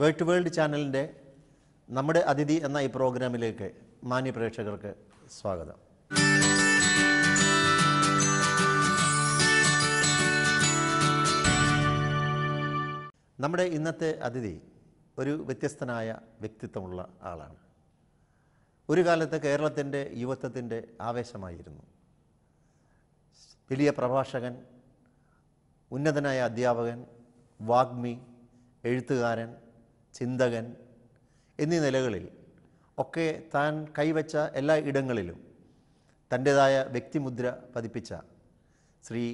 വേർട്ട് world ചാനലിൻ്റെ നമ്മുടെ അതിഥി എന്ന ഈ പ്രോഗ്രാമിലേക്ക് മാന്യ പ്രേക്ഷകർക്ക് സ്വാഗതം നമ്മുടെ ഇന്നത്തെ അതിഥി ഒരു വ്യത്യസ്തനായ വ്യക്തിത്വമുള്ള ആളാണ് ഒരു കാലത്ത് കേരളത്തിൻ്റെ യുവത്വത്തിൻ്റെ ആവേശമായിരുന്നു വലിയ പ്രഭാഷകൻ ഉന്നതനായ അധ്യാപകൻ വാഗ്മി എഴുത്തുകാരൻ ചിന്തകൻ എന്നീ നിലകളിൽ ഒക്കെ താൻ കൈവച്ച എല്ലാ ഇടങ്ങളിലും തൻ്റേതായ വ്യക്തിമുദ്ര പതിപ്പിച്ച ശ്രീ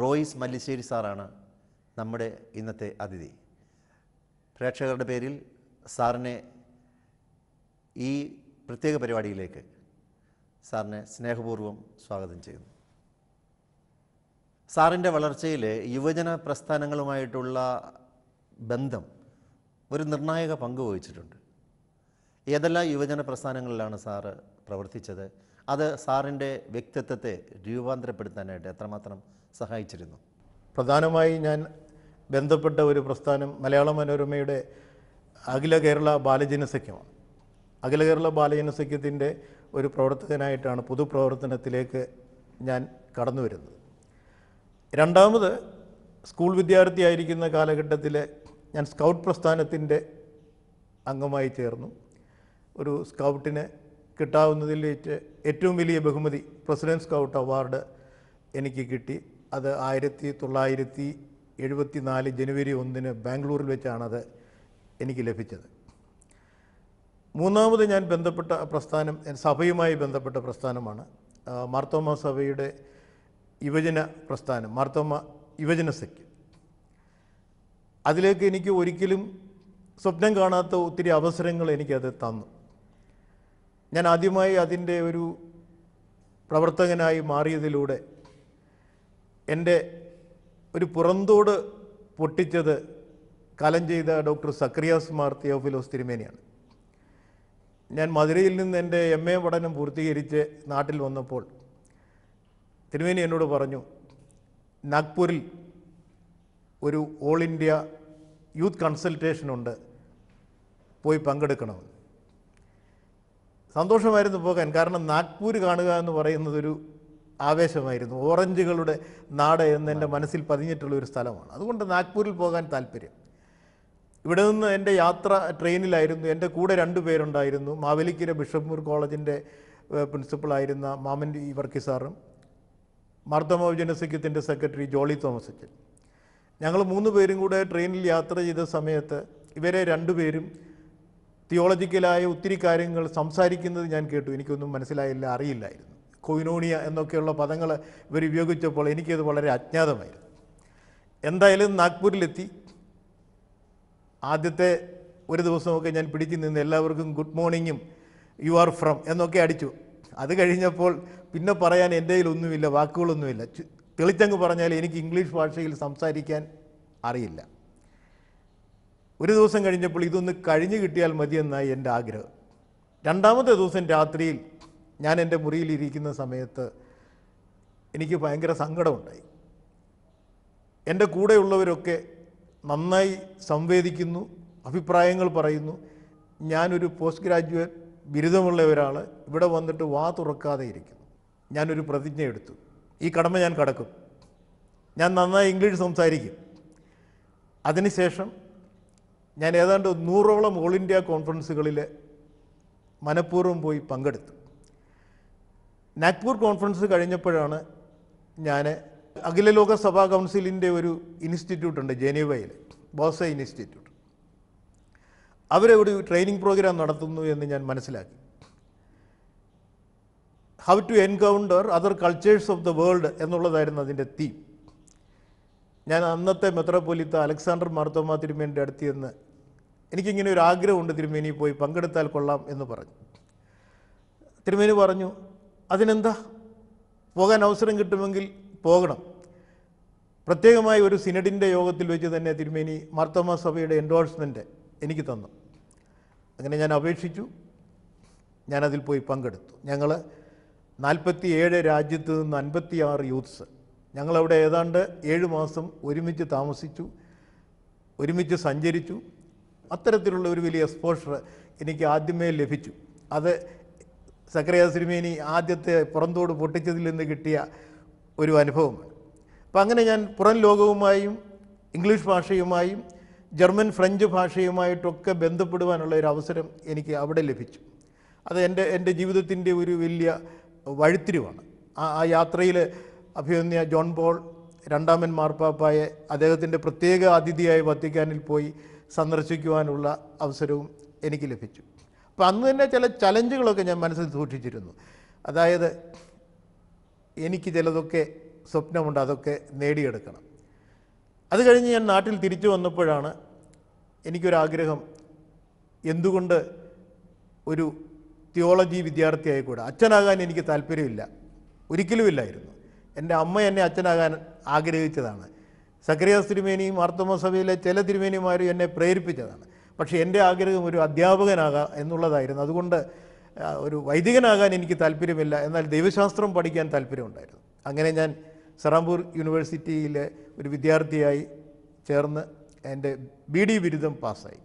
റോയിസ് മല്ലിശ്ശേരി സാറാണ് നമ്മുടെ ഇന്നത്തെ അതിഥി പ്രേക്ഷകരുടെ പേരിൽ സാറിനെ ഈ പ്രത്യേക പരിപാടിയിലേക്ക് സാറിനെ സ്നേഹപൂർവ്വം സ്വാഗതം ചെയ്യുന്നു സാറിൻ്റെ വളർച്ചയിൽ യുവജന പ്രസ്ഥാനങ്ങളുമായിട്ടുള്ള ബന്ധം ഒരു നിർണായക പങ്ക് വഹിച്ചിട്ടുണ്ട് ഏതെല്ലാം യുവജന പ്രസ്ഥാനങ്ങളിലാണ് സാറ് പ്രവർത്തിച്ചത് അത് സാറിൻ്റെ വ്യക്തിത്വത്തെ രൂപാന്തരപ്പെടുത്താനായിട്ട് എത്രമാത്രം സഹായിച്ചിരുന്നു പ്രധാനമായി ഞാൻ ബന്ധപ്പെട്ട ഒരു പ്രസ്ഥാനം മലയാള മനോരമയുടെ അഖില കേരള ബാലജന അഖില കേരള ബാലജന സഖ്യത്തിൻ്റെ ഒരു പ്രവർത്തകനായിട്ടാണ് പൊതുപ്രവർത്തനത്തിലേക്ക് ഞാൻ കടന്നു വരുന്നത് രണ്ടാമത് സ്കൂൾ വിദ്യാർത്ഥിയായിരിക്കുന്ന കാലഘട്ടത്തിലെ ഞാൻ സ്കൗട്ട് പ്രസ്ഥാനത്തിൻ്റെ അംഗമായി ചേർന്നു ഒരു സ്കൗട്ടിന് കിട്ടാവുന്നതിൽ ഏറ്റവും വലിയ ബഹുമതി പ്രസിഡൻറ്റ് സ്കൗട്ട് അവാർഡ് എനിക്ക് കിട്ടി അത് ആയിരത്തി തൊള്ളായിരത്തി എഴുപത്തി നാല് ജനുവരി ഒന്നിന് ബാംഗ്ലൂരിൽ വെച്ചാണത് എനിക്ക് ലഭിച്ചത് മൂന്നാമത് ഞാൻ ബന്ധപ്പെട്ട പ്രസ്ഥാനം സഭയുമായി ബന്ധപ്പെട്ട പ്രസ്ഥാനമാണ് മാർത്തോമ സഭയുടെ യുവജന പ്രസ്ഥാനം മാർത്തോമ യുവജന സഖ്യം അതിലേക്ക് എനിക്ക് ഒരിക്കലും സ്വപ്നം കാണാത്ത ഒത്തിരി അവസരങ്ങൾ എനിക്കത് തന്നു ഞാൻ ആദ്യമായി അതിൻ്റെ ഒരു പ്രവർത്തകനായി മാറിയതിലൂടെ എൻ്റെ ഒരു പുറന്തോട് പൊട്ടിച്ചത് കലം ചെയ്ത ഡോക്ടർ സക്രിയാസ് മാർ തിയോഫിലോസ് തിരുമേനിയാണ് ഞാൻ മധുരയിൽ നിന്ന് എൻ്റെ എം എ പഠനം പൂർത്തീകരിച്ച് നാട്ടിൽ വന്നപ്പോൾ തിരുമേനി എന്നോട് പറഞ്ഞു നാഗ്പൂരിൽ ഒരു ഓൾ ഇന്ത്യ യൂത്ത് കൺസൾട്ടേഷനുണ്ട് പോയി പങ്കെടുക്കണമെന്ന് സന്തോഷമായിരുന്നു പോകാൻ കാരണം നാഗ്പൂർ കാണുക എന്ന് പറയുന്നതൊരു ആവേശമായിരുന്നു ഓറഞ്ചുകളുടെ നാട് എന്ന് എൻ്റെ മനസ്സിൽ പതിഞ്ഞിട്ടുള്ള ഒരു സ്ഥലമാണ് അതുകൊണ്ട് നാഗ്പൂരിൽ പോകാൻ താല്പര്യം ഇവിടെ നിന്ന് എൻ്റെ യാത്ര ട്രെയിനിലായിരുന്നു എൻ്റെ കൂടെ രണ്ട് പേരുണ്ടായിരുന്നു മാവേലിക്കര ബിഷപ്പൂർ കോളേജിൻ്റെ പ്രിൻസിപ്പളായിരുന്ന മാമൻ വർക്കി സാറും മാർത്തമാവ് ജനസഖ്യത്തിൻ്റെ സെക്രട്ടറി ജോളി തോമസ് അച്ഛൻ ഞങ്ങൾ മൂന്ന് പേരും കൂടെ ട്രെയിനിൽ യാത്ര ചെയ്ത സമയത്ത് ഇവരെ രണ്ടുപേരും തിയോളജിക്കലായ ഒത്തിരി കാര്യങ്ങൾ സംസാരിക്കുന്നത് ഞാൻ കേട്ടു എനിക്കൊന്നും മനസ്സിലായില്ല അറിയില്ലായിരുന്നു കൊയിനോണിയ എന്നൊക്കെയുള്ള പദങ്ങൾ ഇവർ ഉപയോഗിച്ചപ്പോൾ എനിക്കത് വളരെ അജ്ഞാതമായിരുന്നു എന്തായാലും നാഗ്പൂരിലെത്തി ആദ്യത്തെ ഒരു ദിവസമൊക്കെ ഞാൻ പിടിച്ചു നിന്ന് എല്ലാവർക്കും ഗുഡ് മോർണിംഗും യു ആർ ഫ്രം എന്നൊക്കെ അടിച്ചു അത് കഴിഞ്ഞപ്പോൾ പിന്നെ പറയാൻ എൻ്റെ കയ്യിലൊന്നുമില്ല വാക്കുകളൊന്നുമില്ല തെളിച്ചങ്ങ് പറഞ്ഞാൽ എനിക്ക് ഇംഗ്ലീഷ് ഭാഷയിൽ സംസാരിക്കാൻ അറിയില്ല ഒരു ദിവസം കഴിഞ്ഞപ്പോൾ ഇതൊന്ന് കഴിഞ്ഞു കിട്ടിയാൽ മതിയെന്നായി എൻ്റെ ആഗ്രഹം രണ്ടാമത്തെ ദിവസം രാത്രിയിൽ ഞാൻ എൻ്റെ മുറിയിലിരിക്കുന്ന സമയത്ത് എനിക്ക് ഭയങ്കര സങ്കടമുണ്ടായി എൻ്റെ കൂടെയുള്ളവരൊക്കെ നന്നായി സംവേദിക്കുന്നു അഭിപ്രായങ്ങൾ പറയുന്നു ഞാനൊരു പോസ്റ്റ് ഗ്രാജുവേറ്റ് ബിരുദമുള്ള ഒരാൾ ഇവിടെ വന്നിട്ട് വാ തുറക്കാതെ ഇരിക്കുന്നു ഞാനൊരു പ്രതിജ്ഞ എടുത്തു ഈ കടമ ഞാൻ കടക്കും ഞാൻ നന്നായി ഇംഗ്ലീഷ് സംസാരിക്കും അതിനുശേഷം ഞാൻ ഏതാണ്ട് നൂറോളം ഓൾ ഇന്ത്യ കോൺഫറൻസുകളിൽ മനഃപൂർവ്വം പോയി പങ്കെടുത്തു നാഗ്പൂർ കോൺഫറൻസ് കഴിഞ്ഞപ്പോഴാണ് ഞാൻ അഖില ലോക സഭാ കൗൺസിലിൻ്റെ ഒരു ഇൻസ്റ്റിറ്റ്യൂട്ട് ഉണ്ട് ജനീവയിൽ ബോസ ഇൻസ്റ്റിറ്റ്യൂട്ട് അവരെ ഒരു ട്രെയിനിങ് പ്രോഗ്രാം നടത്തുന്നു എന്ന് ഞാൻ മനസ്സിലാക്കി how to encounter other cultures of the world എന്നുള്ളതായിരുന്നു അതിൻ്റെ തീം ഞാൻ അന്നത്തെ മെത്രോപൊലിത്ത അലക്സാണ്ടർ മാർത്തോമ തിരുമേൻ്റെ അടുത്ത് നിന്ന് എനിക്കിങ്ങനെ ഒരു ആഗ്രഹമുണ്ട് തിരുമേനി പോയി പങ്കെടുത്താൽ കൊള്ളാം എന്ന് പറഞ്ഞു തിരുമേനി പറഞ്ഞു അതിനെന്താ പോകാൻ അവസരം കിട്ടുമെങ്കിൽ പോകണം പ്രത്യേകമായി ഒരു സിനഡിൻ്റെ യോഗത്തിൽ വെച്ച് തന്നെ തിരുമേനി മാർത്തോമ സഭയുടെ എൻഡോഴ്സ്മെൻറ്റ് എനിക്ക് തന്നു അങ്ങനെ ഞാൻ അപേക്ഷിച്ചു ഞാനതിൽ പോയി പങ്കെടുത്തു ഞങ്ങൾ നാൽപ്പത്തിയേഴ് രാജ്യത്ത് നിന്ന് അൻപത്തിയാറ് യൂത്ത്സ് ഞങ്ങളവിടെ ഏതാണ്ട് ഏഴ് മാസം ഒരുമിച്ച് താമസിച്ചു ഒരുമിച്ച് സഞ്ചരിച്ചു അത്തരത്തിലുള്ള ഒരു വലിയ എക്സ്പോഷർ എനിക്ക് ആദ്യമേ ലഭിച്ചു അത് സക്രിയ സിനിമേനി ആദ്യത്തെ പുറന്തോട് പൊട്ടിച്ചതിൽ നിന്ന് കിട്ടിയ ഒരു അനുഭവമാണ് അപ്പം അങ്ങനെ ഞാൻ പുറം ലോകവുമായും ഇംഗ്ലീഷ് ഭാഷയുമായും ജർമ്മൻ ഫ്രഞ്ച് ഭാഷയുമായിട്ടൊക്കെ ബന്ധപ്പെടുവാനുള്ള ഒരു അവസരം എനിക്ക് അവിടെ ലഭിച്ചു അത് എൻ്റെ എൻ്റെ ജീവിതത്തിൻ്റെ ഒരു വലിയ വഴിത്തിരിവാണ് ആ യാത്രയിൽ അഭിമന്യ ജോൺ പോൾ രണ്ടാമൻ മാർപ്പാപ്പായെ അദ്ദേഹത്തിൻ്റെ പ്രത്യേക അതിഥിയായി വത്തിക്കാനിൽ പോയി സന്ദർശിക്കുവാനുള്ള അവസരവും എനിക്ക് ലഭിച്ചു അപ്പം അന്ന് തന്നെ ചില ചലഞ്ചുകളൊക്കെ ഞാൻ മനസ്സിൽ സൂക്ഷിച്ചിരുന്നു അതായത് എനിക്ക് ചിലതൊക്കെ സ്വപ്നമുണ്ട് അതൊക്കെ നേടിയെടുക്കണം അത് കഴിഞ്ഞ് ഞാൻ നാട്ടിൽ തിരിച്ചു വന്നപ്പോഴാണ് എനിക്കൊരാഗ്രഹം എന്തുകൊണ്ട് ഒരു തിയോളജി വിദ്യാർത്ഥിയായി കൂടെ അച്ഛനാകാൻ എനിക്ക് താല്പര്യമില്ല ഒരിക്കലുമില്ലായിരുന്നു എൻ്റെ അമ്മ എന്നെ അച്ഛനാകാൻ ആഗ്രഹിച്ചതാണ് സക്രിയാസ് തിരുമേനിയും മാർത്തമ സഭയിലെ ചില തിരുമേനിമാരും എന്നെ പ്രേരിപ്പിച്ചതാണ് പക്ഷേ എൻ്റെ ആഗ്രഹം ഒരു അധ്യാപകനാകാം എന്നുള്ളതായിരുന്നു അതുകൊണ്ട് ഒരു വൈദികനാകാൻ എനിക്ക് താല്പര്യമില്ല എന്നാൽ ദൈവശാസ്ത്രം പഠിക്കാൻ താല്പര്യമുണ്ടായിരുന്നു അങ്ങനെ ഞാൻ സറാംപൂർ യൂണിവേഴ്സിറ്റിയിലെ ഒരു വിദ്യാർത്ഥിയായി ചേർന്ന് എൻ്റെ ബി ഡി ബിരുദം പാസ്സായി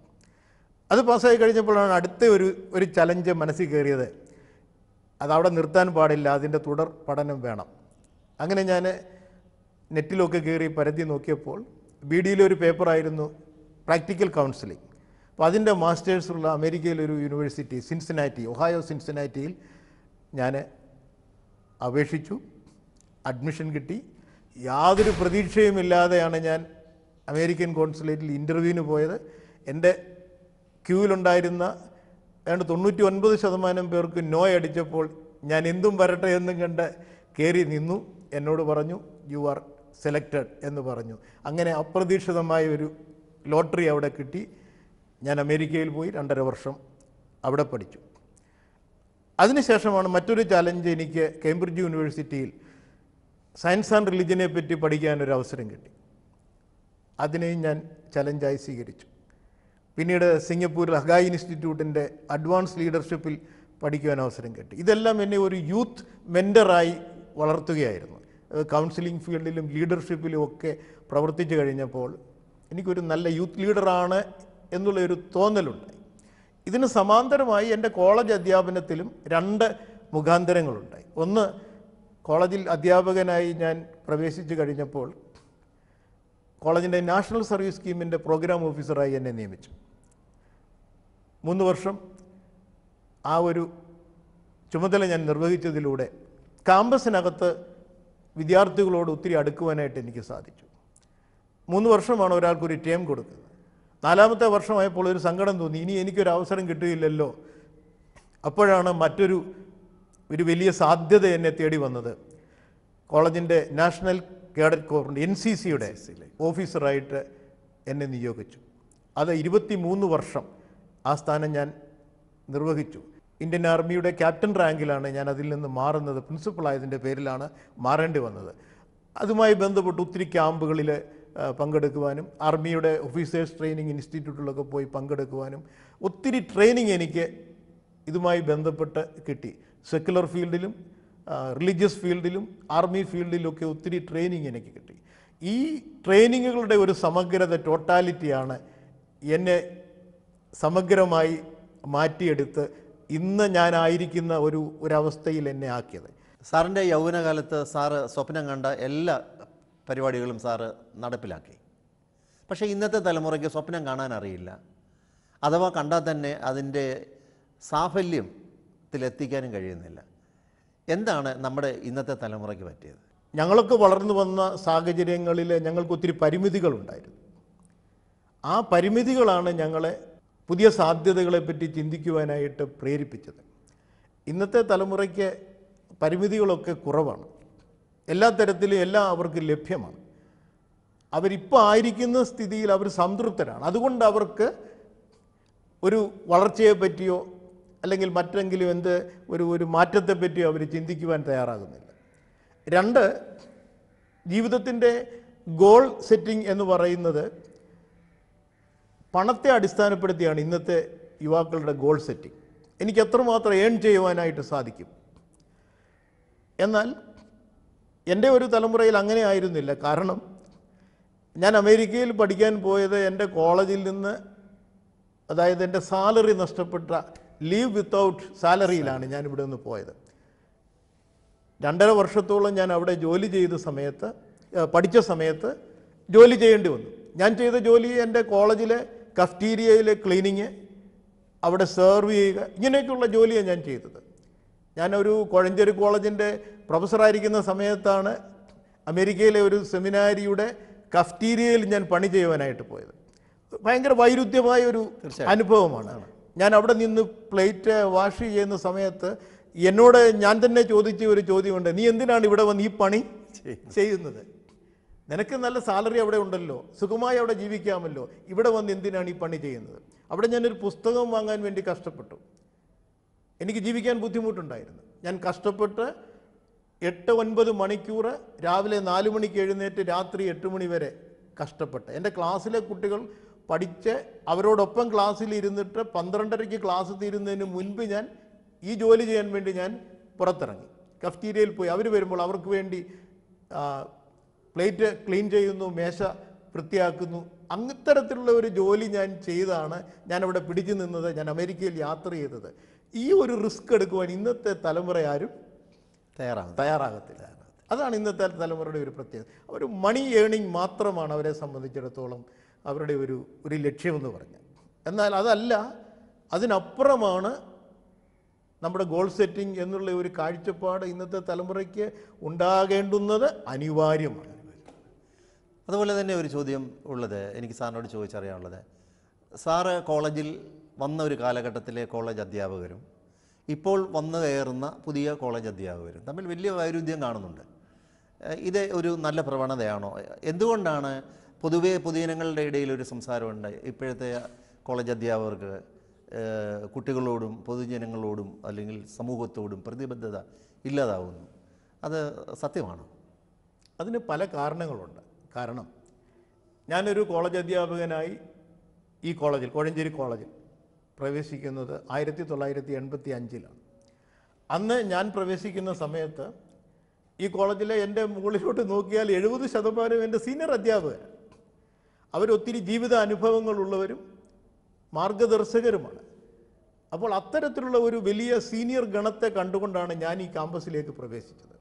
അത് പാസ്സായി കഴിഞ്ഞപ്പോഴാണ് അടുത്ത ഒരു ഒരു ചലഞ്ച് മനസ്സിൽ കയറിയത് അതവിടെ നിർത്താൻ പാടില്ല അതിൻ്റെ തുടർ പഠനം വേണം അങ്ങനെ ഞാൻ നെറ്റിലൊക്കെ കയറി പരതി നോക്കിയപ്പോൾ ബി ഡിയിലൊരു പേപ്പറായിരുന്നു പ്രാക്ടിക്കൽ കൗൺസിലിംഗ് അപ്പോൾ അതിൻ്റെ മാസ്റ്റേഴ്സുള്ള അമേരിക്കയിലൊരു യൂണിവേഴ്സിറ്റി സിൻസിനാറ്റി ഒഹായോ സിൻസിനാറ്റിയിൽ ഞാൻ അപേക്ഷിച്ചു അഡ്മിഷൻ കിട്ടി യാതൊരു പ്രതീക്ഷയുമില്ലാതെയാണ് ഞാൻ അമേരിക്കൻ കോൺസുലേറ്റിൽ ഇൻ്റർവ്യൂവിന് പോയത് എൻ്റെ ക്യൂവിലുണ്ടായിരുന്ന ഏതാണ്ട് തൊണ്ണൂറ്റി ഒൻപത് ശതമാനം പേർക്ക് നോ അടിച്ചപ്പോൾ ഞാൻ എന്തും വരട്ടെ എന്നും കണ്ട് കയറി നിന്നു എന്നോട് പറഞ്ഞു യു ആർ സെലക്റ്റഡ് എന്ന് പറഞ്ഞു അങ്ങനെ അപ്രതീക്ഷിതമായ ഒരു ലോട്ടറി അവിടെ കിട്ടി ഞാൻ അമേരിക്കയിൽ പോയി രണ്ടര വർഷം അവിടെ പഠിച്ചു അതിനുശേഷമാണ് മറ്റൊരു ചാലഞ്ച് എനിക്ക് കേംബ്രിഡ്ജ് യൂണിവേഴ്സിറ്റിയിൽ സയൻസ് ആൻഡ് റിലിജനെ പറ്റി പഠിക്കാനൊരു അവസരം കിട്ടി അതിനെയും ഞാൻ ചലഞ്ചായി സ്വീകരിച്ചു പിന്നീട് സിംഗപ്പൂരിൽ ഹഗായി ഇൻസ്റ്റിറ്റ്യൂട്ടിൻ്റെ അഡ്വാൻസ് ലീഡർഷിപ്പിൽ പഠിക്കുവാൻ അവസരം കിട്ടി ഇതെല്ലാം എന്നെ ഒരു യൂത്ത് മെൻറ്ററായി വളർത്തുകയായിരുന്നു കൗൺസിലിംഗ് ഫീൽഡിലും ലീഡർഷിപ്പിലും ഒക്കെ പ്രവർത്തിച്ചു കഴിഞ്ഞപ്പോൾ എനിക്കൊരു നല്ല യൂത്ത് ലീഡറാണ് എന്നുള്ള ഒരു തോന്നലുണ്ടായി ഇതിന് സമാന്തരമായി എൻ്റെ കോളേജ് അധ്യാപനത്തിലും രണ്ട് മുഖാന്തരങ്ങളുണ്ടായി ഒന്ന് കോളേജിൽ അധ്യാപകനായി ഞാൻ പ്രവേശിച്ചു കഴിഞ്ഞപ്പോൾ കോളേജിൻ്റെ നാഷണൽ സർവീസ് സ്കീമിൻ്റെ പ്രോഗ്രാം ഓഫീസറായി എന്നെ നിയമിച്ചു മൂന്ന് വർഷം ആ ഒരു ചുമതല ഞാൻ നിർവഹിച്ചതിലൂടെ ക്യാമ്പസിനകത്ത് വിദ്യാർത്ഥികളോട് ഒത്തിരി അടുക്കുവാനായിട്ട് എനിക്ക് സാധിച്ചു മൂന്ന് വർഷമാണ് ഒരാൾക്കൊരു ടേം കൊടുക്കുന്നത് നാലാമത്തെ വർഷമായപ്പോൾ ഒരു സങ്കടം തോന്നി ഇനി എനിക്കൊരു അവസരം കിട്ടുകയില്ലല്ലോ അപ്പോഴാണ് മറ്റൊരു ഒരു വലിയ സാധ്യത എന്നെ തേടി വന്നത് കോളേജിൻ്റെ നാഷണൽ കേഡറ്റ് കോറിൻ്റെ എൻ സി സിയുടെ ഓഫീസറായിട്ട് എന്നെ നിയോഗിച്ചു അത് ഇരുപത്തി മൂന്ന് വർഷം ആ സ്ഥാനം ഞാൻ നിർവഹിച്ചു ഇന്ത്യൻ ആർമിയുടെ ക്യാപ്റ്റൻ റാങ്കിലാണ് ഞാൻ അതിൽ നിന്ന് മാറുന്നത് പ്രിൻസിപ്പൾ ആയതിൻ്റെ പേരിലാണ് മാറേണ്ടി വന്നത് അതുമായി ബന്ധപ്പെട്ട് ഒത്തിരി ക്യാമ്പുകളിൽ പങ്കെടുക്കുവാനും ആർമിയുടെ ഓഫീസേഴ്സ് ട്രെയിനിങ് ഇൻസ്റ്റിറ്റ്യൂട്ടിലൊക്കെ പോയി പങ്കെടുക്കുവാനും ഒത്തിരി ട്രെയിനിങ് എനിക്ക് ഇതുമായി ബന്ധപ്പെട്ട് കിട്ടി സെക്കുലർ ഫീൽഡിലും റിലീജിയസ് ഫീൽഡിലും ആർമി ഫീൽഡിലുമൊക്കെ ഒത്തിരി ട്രെയിനിങ് എനിക്ക് കിട്ടി ഈ ട്രെയിനിങ്ങുകളുടെ ഒരു സമഗ്രത ടോട്ടാലിറ്റിയാണ് എന്നെ സമഗ്രമായി മാറ്റിയെടുത്ത് ഇന്ന് ഞാനായിരിക്കുന്ന ഒരു ഒരവസ്ഥയിൽ എന്നെ ആക്കിയത് സാറിൻ്റെ യൗവനകാലത്ത് സാറ് സ്വപ്നം കണ്ട എല്ലാ പരിപാടികളും സാറ് നടപ്പിലാക്കി പക്ഷേ ഇന്നത്തെ തലമുറയ്ക്ക് സ്വപ്നം കാണാൻ അറിയില്ല അഥവാ കണ്ടാൽ തന്നെ അതിൻ്റെ സാഫല്യത്തിലെത്തിക്കാനും കഴിയുന്നില്ല എന്താണ് നമ്മുടെ ഇന്നത്തെ തലമുറയ്ക്ക് പറ്റിയത് ഞങ്ങളൊക്കെ വളർന്നു വന്ന സാഹചര്യങ്ങളിൽ ഞങ്ങൾക്ക് ഒത്തിരി പരിമിതികളുണ്ടായിരുന്നു ആ പരിമിതികളാണ് ഞങ്ങളെ പുതിയ സാധ്യതകളെപ്പറ്റി ചിന്തിക്കുവാനായിട്ട് പ്രേരിപ്പിച്ചത് ഇന്നത്തെ തലമുറയ്ക്ക് പരിമിതികളൊക്കെ കുറവാണ് എല്ലാ തരത്തിലും എല്ലാം അവർക്ക് ലഭ്യമാണ് അവരിപ്പോൾ ആയിരിക്കുന്ന സ്ഥിതിയിൽ അവർ സംതൃപ്തരാണ് അതുകൊണ്ട് അവർക്ക് ഒരു വളർച്ചയെ പറ്റിയോ അല്ലെങ്കിൽ മറ്റെങ്കിലും എന്ത് ഒരു ഒരു മാറ്റത്തെ പറ്റിയോ അവർ ചിന്തിക്കുവാൻ തയ്യാറാകുന്നില്ല രണ്ട് ജീവിതത്തിൻ്റെ ഗോൾ സെറ്റിംഗ് എന്ന് പറയുന്നത് പണത്തെ അടിസ്ഥാനപ്പെടുത്തിയാണ് ഇന്നത്തെ യുവാക്കളുടെ ഗോൾ സെറ്റിംഗ് എനിക്ക് എത്രമാത്രം ഏൺ ചെയ്യുവാനായിട്ട് സാധിക്കും എന്നാൽ എൻ്റെ ഒരു തലമുറയിൽ അങ്ങനെ ആയിരുന്നില്ല കാരണം ഞാൻ അമേരിക്കയിൽ പഠിക്കാൻ പോയത് എൻ്റെ കോളേജിൽ നിന്ന് അതായത് എൻ്റെ സാലറി നഷ്ടപ്പെട്ട ലീവ് വിത്തൗട്ട് സാലറിയിലാണ് ഞാൻ ഇവിടെ നിന്ന് പോയത് രണ്ടര വർഷത്തോളം ഞാൻ അവിടെ ജോലി ചെയ്ത സമയത്ത് പഠിച്ച സമയത്ത് ജോലി ചെയ്യേണ്ടി വന്നു ഞാൻ ചെയ്ത ജോലി എൻ്റെ കോളേജിലെ കഫ്റ്റീരിയയിലെ ക്ലീനിങ് അവിടെ സെർവ് ചെയ്യുക ഇങ്ങനെയൊക്കെയുള്ള ജോലിയാണ് ഞാൻ ചെയ്തത് ഞാനൊരു കോഴഞ്ചേരി കോളേജിൻ്റെ പ്രൊഫസറായിരിക്കുന്ന സമയത്താണ് അമേരിക്കയിലെ ഒരു സെമിനാരിയുടെ കഫ്റ്റീരിയയിൽ ഞാൻ പണി ചെയ്യുവാനായിട്ട് പോയത് ഭയങ്കര വൈരുദ്ധ്യമായ ഒരു അനുഭവമാണ് ഞാൻ അവിടെ നിന്ന് പ്ലേറ്റ് വാഷ് ചെയ്യുന്ന സമയത്ത് എന്നോട് ഞാൻ തന്നെ ചോദിച്ച ഒരു ചോദ്യമുണ്ട് നീ എന്തിനാണ് ഇവിടെ വന്ന് ഈ പണി ചെയ്യുന്നത് നിനക്ക് നല്ല സാലറി അവിടെ ഉണ്ടല്ലോ സുഖമായി അവിടെ ജീവിക്കാമല്ലോ ഇവിടെ വന്ന് എന്തിനാണ് ഈ പണി ചെയ്യുന്നത് അവിടെ ഞാനൊരു പുസ്തകം വാങ്ങാൻ വേണ്ടി കഷ്ടപ്പെട്ടു എനിക്ക് ജീവിക്കാൻ ബുദ്ധിമുട്ടുണ്ടായിരുന്നു ഞാൻ കഷ്ടപ്പെട്ട് എട്ട് ഒൻപത് മണിക്കൂർ രാവിലെ നാല് മണിക്ക് എഴുന്നേറ്റ് രാത്രി എട്ട് മണി വരെ കഷ്ടപ്പെട്ട് എൻ്റെ ക്ലാസ്സിലെ കുട്ടികൾ പഠിച്ച് അവരോടൊപ്പം ക്ലാസ്സിൽ ഇരുന്നിട്ട് പന്ത്രണ്ടരയ്ക്ക് ക്ലാസ് തീരുന്നതിന് മുൻപ് ഞാൻ ഈ ജോലി ചെയ്യാൻ വേണ്ടി ഞാൻ പുറത്തിറങ്ങി കഫ്റ്റീരിയയിൽ പോയി അവർ വരുമ്പോൾ അവർക്ക് വേണ്ടി പ്ലേറ്റ് ക്ലീൻ ചെയ്യുന്നു മേശ വൃത്തിയാക്കുന്നു അത്തരത്തിലുള്ള ഒരു ജോലി ഞാൻ ചെയ്താണ് ഞാനവിടെ പിടിച്ചു നിന്നത് ഞാൻ അമേരിക്കയിൽ യാത്ര ചെയ്തത് ഈ ഒരു റിസ്ക് എടുക്കുവാൻ ഇന്നത്തെ തലമുറ ആരും തയ്യാറാകും തയ്യാറാകത്തില്ല അതാണ് ഇന്നത്തെ തലമുറയുടെ ഒരു പ്രത്യേകത അവർ മണി ഏണിങ് മാത്രമാണ് അവരെ സംബന്ധിച്ചിടത്തോളം അവരുടെ ഒരു ഒരു ലക്ഷ്യമെന്ന് പറഞ്ഞാൽ എന്നാൽ അതല്ല അതിനപ്പുറമാണ് നമ്മുടെ ഗോൾ സെറ്റിംഗ് എന്നുള്ള ഒരു കാഴ്ചപ്പാട് ഇന്നത്തെ തലമുറയ്ക്ക് ഉണ്ടാകേണ്ടുന്നത് അനിവാര്യമാണ് അതുപോലെ തന്നെ ഒരു ചോദ്യം ഉള്ളത് എനിക്ക് സാറിനോട് ചോദിച്ചറിയാനുള്ളത് സാറ് കോളേജിൽ വന്ന ഒരു കാലഘട്ടത്തിലെ കോളേജ് അധ്യാപകരും ഇപ്പോൾ വന്നു കയറുന്ന പുതിയ കോളേജ് അധ്യാപകരും തമ്മിൽ വലിയ വൈരുദ്ധ്യം കാണുന്നുണ്ട് ഇത് ഒരു നല്ല പ്രവണതയാണോ എന്തുകൊണ്ടാണ് പൊതുവെ പൊതുജനങ്ങളുടെ ഇടയിൽ ഒരു സംസാരമുണ്ട് ഇപ്പോഴത്തെ കോളേജ് അധ്യാപകർക്ക് കുട്ടികളോടും പൊതുജനങ്ങളോടും അല്ലെങ്കിൽ സമൂഹത്തോടും പ്രതിബദ്ധത ഇല്ലാതാവുന്നു അത് സത്യമാണോ അതിന് പല കാരണങ്ങളുണ്ട് കാരണം ഞാനൊരു കോളേജ് അധ്യാപകനായി ഈ കോളേജിൽ കോഴഞ്ചേരി കോളേജിൽ പ്രവേശിക്കുന്നത് ആയിരത്തി തൊള്ളായിരത്തി എൺപത്തി അഞ്ചിലാണ് അന്ന് ഞാൻ പ്രവേശിക്കുന്ന സമയത്ത് ഈ കോളേജിലെ എൻ്റെ മുകളിലോട്ട് നോക്കിയാൽ എഴുപത് ശതമാനം എൻ്റെ സീനിയർ അധ്യാപകർ അവരൊത്തിരി ജീവിത അനുഭവങ്ങളുള്ളവരും മാർഗദർശകരുമാണ് അപ്പോൾ അത്തരത്തിലുള്ള ഒരു വലിയ സീനിയർ ഗണത്തെ കണ്ടുകൊണ്ടാണ് ഞാൻ ഈ ക്യാമ്പസിലേക്ക് പ്രവേശിച്ചത്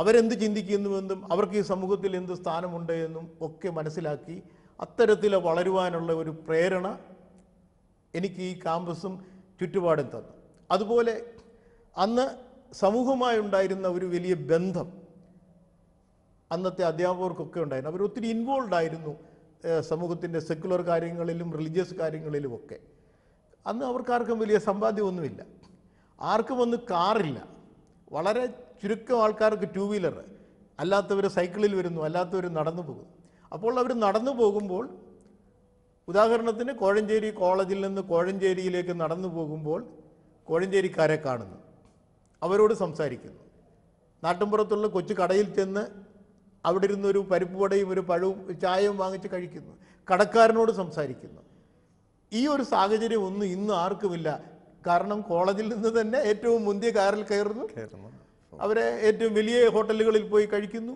അവരെന്ത് ചിന്തിക്കുന്നുവെന്നും അവർക്ക് ഈ സമൂഹത്തിൽ എന്ത് സ്ഥാനമുണ്ട് എന്നും ഒക്കെ മനസ്സിലാക്കി അത്തരത്തിൽ വളരുവാനുള്ള ഒരു പ്രേരണ എനിക്ക് ഈ ക്യാമ്പസും ചുറ്റുപാടും തന്നു അതുപോലെ അന്ന് സമൂഹമായി ഉണ്ടായിരുന്ന ഒരു വലിയ ബന്ധം അന്നത്തെ അധ്യാപകർക്കൊക്കെ ഉണ്ടായിരുന്നു അവർ ഒത്തിരി ഇൻവോൾവ് ആയിരുന്നു സമൂഹത്തിൻ്റെ സെക്യുലർ കാര്യങ്ങളിലും റിലീജിയസ് കാര്യങ്ങളിലുമൊക്കെ അന്ന് അവർക്കാർക്കും വലിയ സമ്പാദ്യമൊന്നുമില്ല ആർക്കും ഒന്ന് കാറില്ല വളരെ ചുരുക്കം ആൾക്കാർക്ക് ടൂ വീലർ അല്ലാത്തവർ സൈക്കിളിൽ വരുന്നു അല്ലാത്തവർ നടന്നു പോകും അപ്പോൾ അവർ നടന്നു പോകുമ്പോൾ ഉദാഹരണത്തിന് കോഴഞ്ചേരി കോളേജിൽ നിന്ന് കോഴഞ്ചേരിയിലേക്ക് നടന്നു പോകുമ്പോൾ കോഴഞ്ചേരിക്കാരെ കാണുന്നു അവരോട് സംസാരിക്കുന്നു നാട്ടിൻപുറത്തുള്ള കൊച്ചു കടയിൽ ചെന്ന് അവിടെ ഇരുന്ന് ഒരു വടയും ഒരു പഴവും ചായയും വാങ്ങിച്ച് കഴിക്കുന്നു കടക്കാരനോട് സംസാരിക്കുന്നു ഈ ഒരു സാഹചര്യം ഒന്നും ഇന്ന് ആർക്കുമില്ല കാരണം കോളേജിൽ നിന്ന് തന്നെ ഏറ്റവും മുന്തിയ കാറിൽ കയറുന്നു കയറുന്നു അവരെ ഏറ്റവും വലിയ ഹോട്ടലുകളിൽ പോയി കഴിക്കുന്നു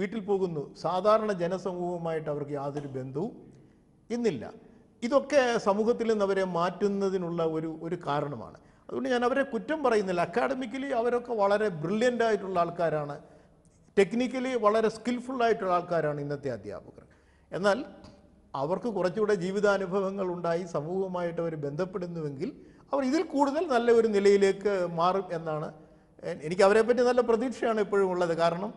വീട്ടിൽ പോകുന്നു സാധാരണ ജനസമൂഹവുമായിട്ട് അവർക്ക് യാതൊരു ബന്ധവും ഇന്നില്ല ഇതൊക്കെ സമൂഹത്തിൽ നിന്ന് അവരെ മാറ്റുന്നതിനുള്ള ഒരു ഒരു കാരണമാണ് അതുകൊണ്ട് ഞാൻ അവരെ കുറ്റം പറയുന്നില്ല അക്കാഡമിക്കലി അവരൊക്കെ വളരെ ബ്രില്യൻ്റ് ആയിട്ടുള്ള ആൾക്കാരാണ് ടെക്നിക്കലി വളരെ സ്കിൽഫുൾ ആയിട്ടുള്ള ആൾക്കാരാണ് ഇന്നത്തെ അധ്യാപകർ എന്നാൽ അവർക്ക് കുറച്ചുകൂടെ ജീവിതാനുഭവങ്ങൾ ഉണ്ടായി സമൂഹവുമായിട്ട് അവർ ബന്ധപ്പെടുന്നുവെങ്കിൽ അവർ ഇതിൽ കൂടുതൽ നല്ല ഒരു നിലയിലേക്ക് മാറും എന്നാണ് എനിക്ക് അവരെ പറ്റി നല്ല പ്രതീക്ഷയാണ് എപ്പോഴും ഉള്ളത് കാരണം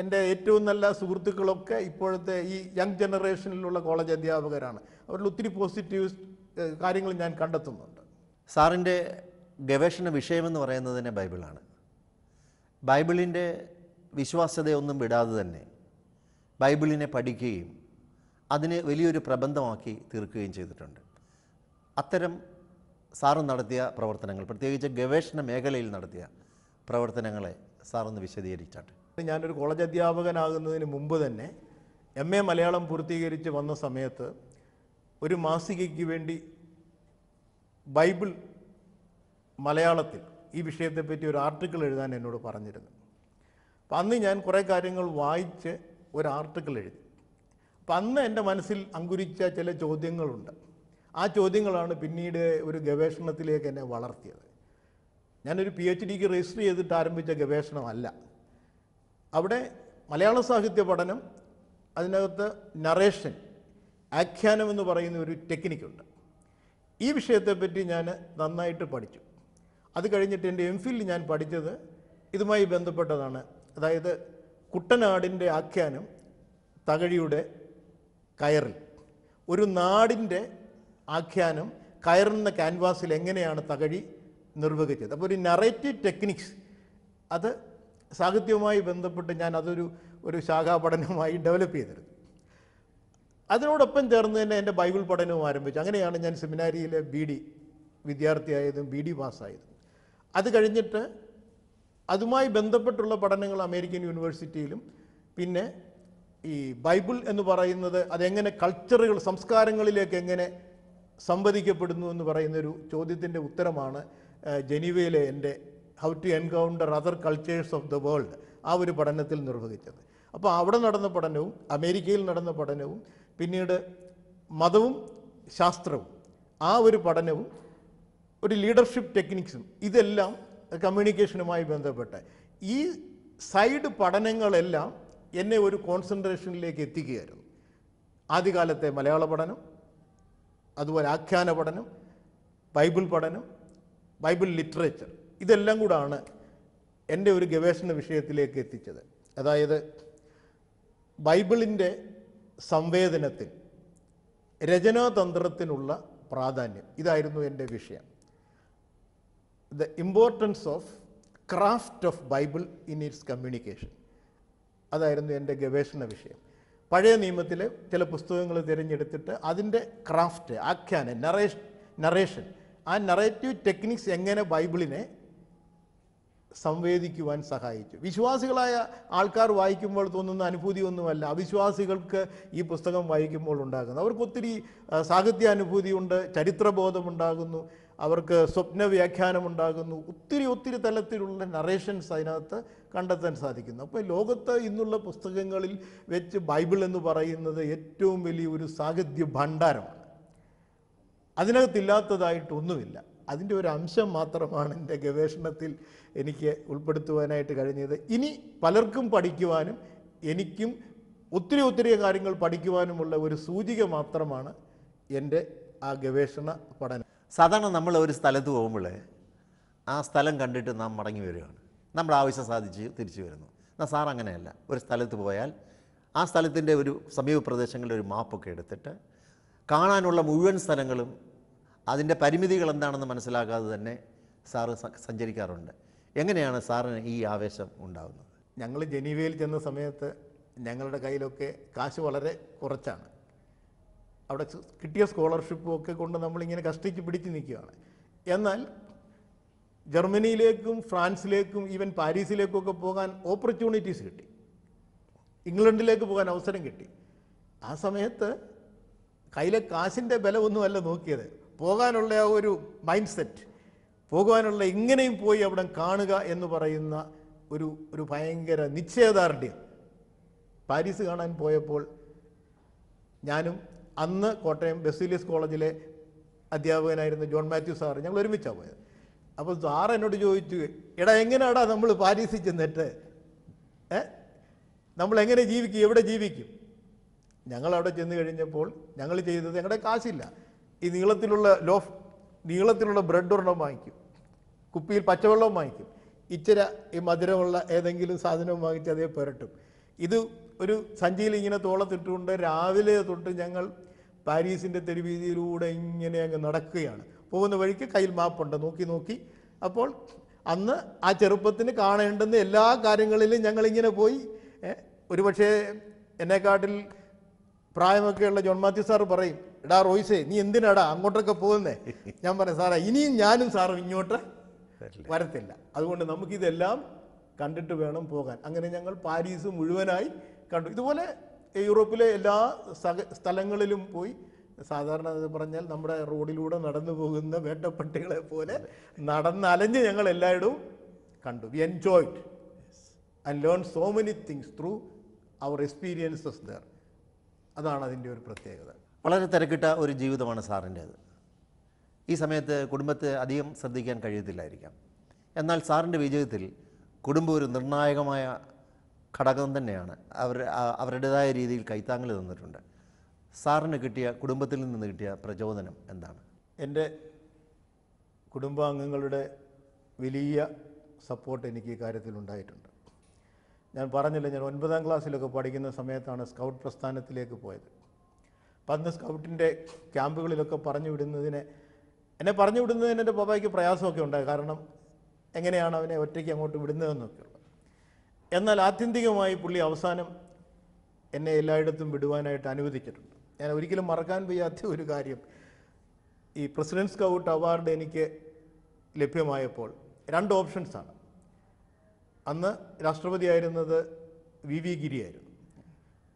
എൻ്റെ ഏറ്റവും നല്ല സുഹൃത്തുക്കളൊക്കെ ഇപ്പോഴത്തെ ഈ യങ് ജനറേഷനിലുള്ള കോളേജ് അധ്യാപകരാണ് അവരിൽ ഒത്തിരി പോസിറ്റീവ് കാര്യങ്ങൾ ഞാൻ കണ്ടെത്തുന്നുണ്ട് സാറിൻ്റെ ഗവേഷണ വിഷയമെന്ന് പറയുന്നത് തന്നെ ബൈബിളാണ് ബൈബിളിൻ്റെ വിശ്വാസ്യതയൊന്നും വിടാതെ തന്നെ ബൈബിളിനെ പഠിക്കുകയും അതിനെ വലിയൊരു പ്രബന്ധമാക്കി തീർക്കുകയും ചെയ്തിട്ടുണ്ട് അത്തരം സാറ് നടത്തിയ പ്രവർത്തനങ്ങൾ പ്രത്യേകിച്ച് ഗവേഷണ മേഖലയിൽ നടത്തിയ പ്രവർത്തനങ്ങളെ സാറൊന്ന് വിശദീകരിച്ചാട്ടെ ഞാനൊരു കോളേജ് അധ്യാപകനാകുന്നതിന് മുമ്പ് തന്നെ എം എ മലയാളം പൂർത്തീകരിച്ച് വന്ന സമയത്ത് ഒരു മാസികയ്ക്ക് വേണ്ടി ബൈബിൾ മലയാളത്തിൽ ഈ വിഷയത്തെപ്പറ്റി ഒരു ആർട്ടിക്കിൾ എഴുതാൻ എന്നോട് പറഞ്ഞിരുന്നു അപ്പം അന്ന് ഞാൻ കുറേ കാര്യങ്ങൾ വായിച്ച് ഒരു ആർട്ടിക്കിൾ എഴുതി അപ്പം അന്ന് എൻ്റെ മനസ്സിൽ അങ്കുരിച്ച ചില ചോദ്യങ്ങളുണ്ട് ആ ചോദ്യങ്ങളാണ് പിന്നീട് ഒരു ഗവേഷണത്തിലേക്ക് എന്നെ വളർത്തിയത് ഞാനൊരു പി എച്ച് ഡിക്ക് രജിസ്റ്റർ ചെയ്തിട്ട് ആരംഭിച്ച ഗവേഷണമല്ല അവിടെ മലയാള സാഹിത്യ പഠനം അതിനകത്ത് നറേഷൻ ആഖ്യാനം എന്ന് പറയുന്ന ഒരു ടെക്നിക്കുണ്ട് ഈ വിഷയത്തെപ്പറ്റി ഞാൻ നന്നായിട്ട് പഠിച്ചു അത് കഴിഞ്ഞിട്ട് എൻ്റെ എം ഫില്ല് ഞാൻ പഠിച്ചത് ഇതുമായി ബന്ധപ്പെട്ടതാണ് അതായത് കുട്ടനാടിൻ്റെ ആഖ്യാനം തകഴിയുടെ കയറിൽ ഒരു നാടിൻ്റെ ആഖ്യാനം കയറുന്ന ക്യാൻവാസിൽ എങ്ങനെയാണ് തകഴി നിർവഹിച്ചത് അപ്പോൾ ഒരു നറേറ്റീവ് ടെക്നിക്സ് അത് സാഹിത്യവുമായി ബന്ധപ്പെട്ട് ഞാൻ അതൊരു ഒരു ശാഖാ പഠനവുമായി ഡെവലപ്പ് ചെയ്തിരുന്നു അതിനോടൊപ്പം ചേർന്ന് തന്നെ എൻ്റെ ബൈബിൾ പഠനവും ആരംഭിച്ചു അങ്ങനെയാണ് ഞാൻ സെമിനാരിയിലെ ബി ഡി വിദ്യാർത്ഥിയായതും ബി ഡി പാസ്സായതും അത് കഴിഞ്ഞിട്ട് അതുമായി ബന്ധപ്പെട്ടുള്ള പഠനങ്ങൾ അമേരിക്കൻ യൂണിവേഴ്സിറ്റിയിലും പിന്നെ ഈ ബൈബിൾ എന്ന് പറയുന്നത് അതെങ്ങനെ കൾച്ചറുകൾ സംസ്കാരങ്ങളിലേക്ക് എങ്ങനെ സംവദിക്കപ്പെടുന്നു എന്ന് പറയുന്നൊരു ചോദ്യത്തിൻ്റെ ഉത്തരമാണ് ജനീവയിലെ എൻ്റെ how to encounter other cultures of the world ആ ഒരു പഠനത്തിൽ നിർവഹിച്ചത് അപ്പോൾ അവിടെ നടന്ന പഠനവും അമേരിക്കയിൽ നടന്ന പഠനവും പിന്നീട് മതവും ശാസ്ത്രവും ആ ഒരു പഠനവും ഒരു ലീഡർഷിപ്പ് ടെക്നിക്സും ഇതെല്ലാം കമ്മ്യൂണിക്കേഷനുമായി ബന്ധപ്പെട്ട് ഈ സൈഡ് പഠനങ്ങളെല്ലാം എന്നെ ഒരു കോൺസെൻട്രേഷനിലേക്ക് എത്തിക്കുകയായിരുന്നു ആദ്യകാലത്തെ മലയാള പഠനം അതുപോലെ ആഖ്യാന പഠനം ബൈബിൾ പഠനം ബൈബിൾ ലിറ്ററേച്ചർ ഇതെല്ലാം കൂടാണ് എൻ്റെ ഒരു ഗവേഷണ വിഷയത്തിലേക്ക് എത്തിച്ചത് അതായത് ബൈബിളിൻ്റെ സംവേദനത്തിൽ രചനാതന്ത്രത്തിനുള്ള പ്രാധാന്യം ഇതായിരുന്നു എൻ്റെ വിഷയം the importance of craft of Bible in its communication അതായിരുന്നു എൻ്റെ ഗവേഷണ വിഷയം പഴയ നിയമത്തിലെ ചില പുസ്തകങ്ങൾ തിരഞ്ഞെടുത്തിട്ട് അതിൻ്റെ ക്രാഫ്റ്റ് ആഖ്യാനം നറേഷൻ നറേഷൻ ആ നറേറ്റീവ് ടെക്നിക്സ് എങ്ങനെ ബൈബിളിനെ സംവേദിക്കുവാൻ സഹായിച്ചു വിശ്വാസികളായ ആൾക്കാർ വായിക്കുമ്പോൾ തോന്നുന്ന അനുഭൂതിയൊന്നുമല്ല അവിശ്വാസികൾക്ക് ഈ പുസ്തകം വായിക്കുമ്പോൾ ഉണ്ടാകുന്നു അവർക്ക് ഒത്തിരി സാഹിത്യാനുഭൂതിയുണ്ട് ചരിത്രബോധമുണ്ടാകുന്നു അവർക്ക് സ്വപ്ന വ്യാഖ്യാനം ഉണ്ടാകുന്നു ഒത്തിരി ഒത്തിരി തലത്തിലുള്ള നറേഷൻസ് അതിനകത്ത് കണ്ടെത്താൻ സാധിക്കുന്നു അപ്പോൾ ലോകത്ത് ഇന്നുള്ള പുസ്തകങ്ങളിൽ വെച്ച് ബൈബിൾ എന്ന് പറയുന്നത് ഏറ്റവും വലിയ ഒരു സാഹിത്യ ഭണ്ഡാരമാണ് അതിനകത്തില്ലാത്തതായിട്ടൊന്നുമില്ല അതിൻ്റെ ഒരു അംശം മാത്രമാണ് എൻ്റെ ഗവേഷണത്തിൽ എനിക്ക് ഉൾപ്പെടുത്തുവാനായിട്ട് കഴിഞ്ഞത് ഇനി പലർക്കും പഠിക്കുവാനും എനിക്കും ഒത്തിരി ഒത്തിരി കാര്യങ്ങൾ പഠിക്കുവാനുമുള്ള ഒരു സൂചിക മാത്രമാണ് എൻ്റെ ആ ഗവേഷണ പഠനം സാധാരണ നമ്മൾ ഒരു സ്ഥലത്ത് പോകുമ്പോൾ ആ സ്ഥലം കണ്ടിട്ട് നാം മടങ്ങി വരികയാണ് നമ്മൾ ആവശ്യം സാധിച്ച് തിരിച്ചു വരുന്നു എന്നാൽ സാർ അങ്ങനെയല്ല ഒരു സ്ഥലത്ത് പോയാൽ ആ സ്ഥലത്തിൻ്റെ ഒരു സമീപ പ്രദേശങ്ങളുടെ ഒരു മാപ്പൊക്കെ എടുത്തിട്ട് കാണാനുള്ള മുഴുവൻ സ്ഥലങ്ങളും അതിൻ്റെ പരിമിതികൾ എന്താണെന്ന് മനസ്സിലാക്കാതെ തന്നെ സാറ് സഞ്ചരിക്കാറുണ്ട് എങ്ങനെയാണ് സാറിന് ഈ ആവേശം ഉണ്ടാകുന്നത് ഞങ്ങൾ ജനീവയിൽ ചെന്ന സമയത്ത് ഞങ്ങളുടെ കയ്യിലൊക്കെ കാശ് വളരെ കുറച്ചാണ് അവിടെ കിട്ടിയ സ്കോളർഷിപ്പും ഒക്കെ കൊണ്ട് നമ്മളിങ്ങനെ കഷ്ടിച്ച് പിടിച്ച് നിൽക്കുകയാണ് എന്നാൽ ജർമ്മനിയിലേക്കും ഫ്രാൻസിലേക്കും ഈവൻ പാരീസിലേക്കും ഒക്കെ പോകാൻ ഓപ്പർച്യൂണിറ്റീസ് കിട്ടി ഇംഗ്ലണ്ടിലേക്ക് പോകാൻ അവസരം കിട്ടി ആ സമയത്ത് കയ്യിലെ കാശിൻ്റെ ബലമൊന്നുമല്ല നോക്കിയത് പോകാനുള്ള ആ ഒരു മൈൻഡ് സെറ്റ് പോകുവാനുള്ള ഇങ്ങനെയും പോയി അവിടെ കാണുക എന്ന് പറയുന്ന ഒരു ഒരു ഭയങ്കര നിശ്ചയദാർഢ്യം പാരീസ് കാണാൻ പോയപ്പോൾ ഞാനും അന്ന് കോട്ടയം ബെസീലിയസ് കോളേജിലെ അധ്യാപകനായിരുന്ന ജോൺ മാത്യു സാർ ഞങ്ങൾ ഒരുമിച്ചാണ് പോയത് അപ്പോൾ സാർ എന്നോട് ചോദിച്ചു എടാ എങ്ങനെയാടാ നമ്മൾ പാരീസിൽ ചെന്നിട്ട് നമ്മൾ എങ്ങനെ ജീവിക്കും എവിടെ ജീവിക്കും ഞങ്ങൾ അവിടെ ചെന്ന് കഴിഞ്ഞപ്പോൾ ഞങ്ങൾ ചെയ്തത് ഞങ്ങളുടെ കാശില്ല ഈ നീളത്തിലുള്ള ലോഫ് നീളത്തിലുള്ള ബ്രെഡ് ഒരെണ്ണം വാങ്ങിക്കും കുപ്പിയിൽ പച്ചവെള്ളവും വാങ്ങിക്കും ഇച്ചിര ഈ മധുരമുള്ള ഏതെങ്കിലും സാധനവും വാങ്ങിച്ച് അതേ പുരട്ടും ഇത് ഒരു സഞ്ചിയിൽ ഇങ്ങനെ തോളത്തിട്ടുകൊണ്ട് രാവിലെ തൊട്ട് ഞങ്ങൾ പാരീസിൻ്റെ തെരുവീതിയിലൂടെ ഇങ്ങനെ അങ്ങ് നടക്കുകയാണ് പോകുന്ന വഴിക്ക് കയ്യിൽ മാപ്പുണ്ട് നോക്കി നോക്കി അപ്പോൾ അന്ന് ആ ചെറുപ്പത്തിന് കാണേണ്ടുന്ന എല്ലാ കാര്യങ്ങളിലും ഞങ്ങളിങ്ങനെ പോയി ഒരുപക്ഷേ എന്നെക്കാട്ടിൽ പ്രായമൊക്കെയുള്ള ജോൺ മാത്യു സാർ പറയും എടാ റോയിസേ നീ എന്തിനാടാ അങ്ങോട്ടൊക്കെ പോകുന്നേ ഞാൻ പറയാം സാറേ ഇനിയും ഞാനും സാറും ഇങ്ങോട്ട് വരത്തില്ല അതുകൊണ്ട് നമുക്കിതെല്ലാം കണ്ടിട്ട് വേണം പോകാൻ അങ്ങനെ ഞങ്ങൾ പാരീസ് മുഴുവനായി കണ്ടു ഇതുപോലെ യൂറോപ്പിലെ എല്ലാ സ്ഥലങ്ങളിലും പോയി സാധാരണ പറഞ്ഞാൽ നമ്മുടെ റോഡിലൂടെ നടന്നു പോകുന്ന വേട്ടപ്പട്ടികളെ പോലെ നടന്നലഞ്ഞ് ഞങ്ങൾ എല്ലായിടവും കണ്ടു we enjoyed and learn so many things through our experiences there അതാണ് അതിൻ്റെ ഒരു പ്രത്യേകത വളരെ തിരക്കിട്ട ഒരു ജീവിതമാണ് സാറിൻ്റേത് ഈ സമയത്ത് കുടുംബത്തെ അധികം ശ്രദ്ധിക്കാൻ കഴിയത്തില്ലായിരിക്കാം എന്നാൽ സാറിൻ്റെ വിജയത്തിൽ കുടുംബം ഒരു നിർണായകമായ ഘടകം തന്നെയാണ് അവർ അവരുടേതായ രീതിയിൽ കൈത്താങ്ങൽ തന്നിട്ടുണ്ട് സാറിന് കിട്ടിയ കുടുംബത്തിൽ നിന്ന് കിട്ടിയ പ്രചോദനം എന്താണ് എൻ്റെ കുടുംബാംഗങ്ങളുടെ വലിയ സപ്പോർട്ട് എനിക്ക് ഈ കാര്യത്തിൽ ഉണ്ടായിട്ടുണ്ട് ഞാൻ പറഞ്ഞില്ല ഞാൻ ഒൻപതാം ക്ലാസ്സിലൊക്കെ പഠിക്കുന്ന സമയത്താണ് സ്കൗട്ട് പ്രസ്ഥാനത്തിലേക്ക് പോയത് അപ്പം അന്ന് സ്കൗട്ടിൻ്റെ ക്യാമ്പുകളിലൊക്കെ പറഞ്ഞു വിടുന്നതിനെ എന്നെ പറഞ്ഞു വിടുന്നതിന് എൻ്റെ പപ്പായ്ക്ക് പ്രയാസമൊക്കെ ഉണ്ടായി കാരണം എങ്ങനെയാണ് അവനെ ഒറ്റയ്ക്ക് അങ്ങോട്ട് വിടുന്നതെന്നൊക്കെയുള്ളത് എന്നാൽ ആത്യന്തികമായി പുള്ളി അവസാനം എന്നെ എല്ലായിടത്തും വിടുവാനായിട്ട് അനുവദിച്ചിട്ടുണ്ട് ഞാൻ ഒരിക്കലും മറക്കാൻ വയ്യാത്ത ഒരു കാര്യം ഈ പ്രസിഡൻറ്റ് സ്കൗട്ട് അവാർഡ് എനിക്ക് ലഭ്യമായപ്പോൾ രണ്ട് ഓപ്ഷൻസാണ് അന്ന് രാഷ്ട്രപതിയായിരുന്നത് വി വി ഗിരിയായിരുന്നു